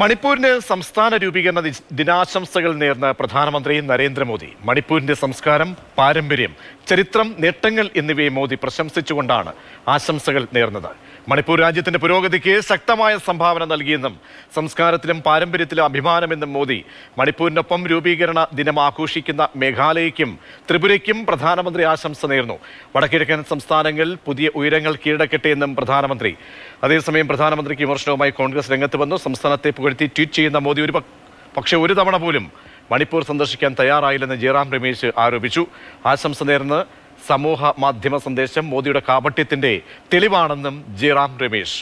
മണിപ്പൂരിന്റെ സംസ്ഥാന രൂപീകരണ ദിനാശംസകൾ നേർന്ന പ്രധാനമന്ത്രി നരേന്ദ്രമോദി മണിപ്പൂരിന്റെ സംസ്കാരം പാരമ്പര്യം ചരിത്രം നേട്ടങ്ങൾ എന്നിവയെ മോദി പ്രശംസിച്ചുകൊണ്ടാണ് ആശംസകൾ നേർന്നത് മണിപ്പൂർ രാജ്യത്തിന്റെ പുരോഗതിക്ക് ശക്തമായ സംഭാവന നൽകിയെന്നും സംസ്കാരത്തിലും പാരമ്പര്യത്തിലും അഭിമാനമെന്നും മോദി മണിപ്പൂരിനൊപ്പം രൂപീകരണ ദിനം ആഘോഷിക്കുന്ന മേഘാലയയ്ക്കും ത്രിപുരയ്ക്കും പ്രധാനമന്ത്രി ആശംസ നേർന്നു വടക്കിഴക്കൻ സംസ്ഥാനങ്ങൾ പുതിയ ഉയരങ്ങൾ കീഴടക്കട്ടെയെന്നും പ്രധാനമന്ത്രി അതേസമയം പ്രധാനമന്ത്രിക്ക് വിമർശനവുമായി കോൺഗ്രസ് രംഗത്ത് വന്നു സംസ്ഥാനത്തെ പുകഴ്ത്തി ട്വീറ്റ് ചെയ്യുന്ന മോദി ഒരു പക്ഷേ ഒരു തവണ പോലും മണിപ്പൂർ സന്ദർശിക്കാൻ തയ്യാറായില്ലെന്ന് ജയറാം രമേശ് ആരോപിച്ചു ആശംസ നേർന്ന് സമൂഹ മാധ്യമ സന്ദേശം മോദിയുടെ കാപട്യത്തിന്റെ തെളിവാണെന്നും ജയറാം രമേശ്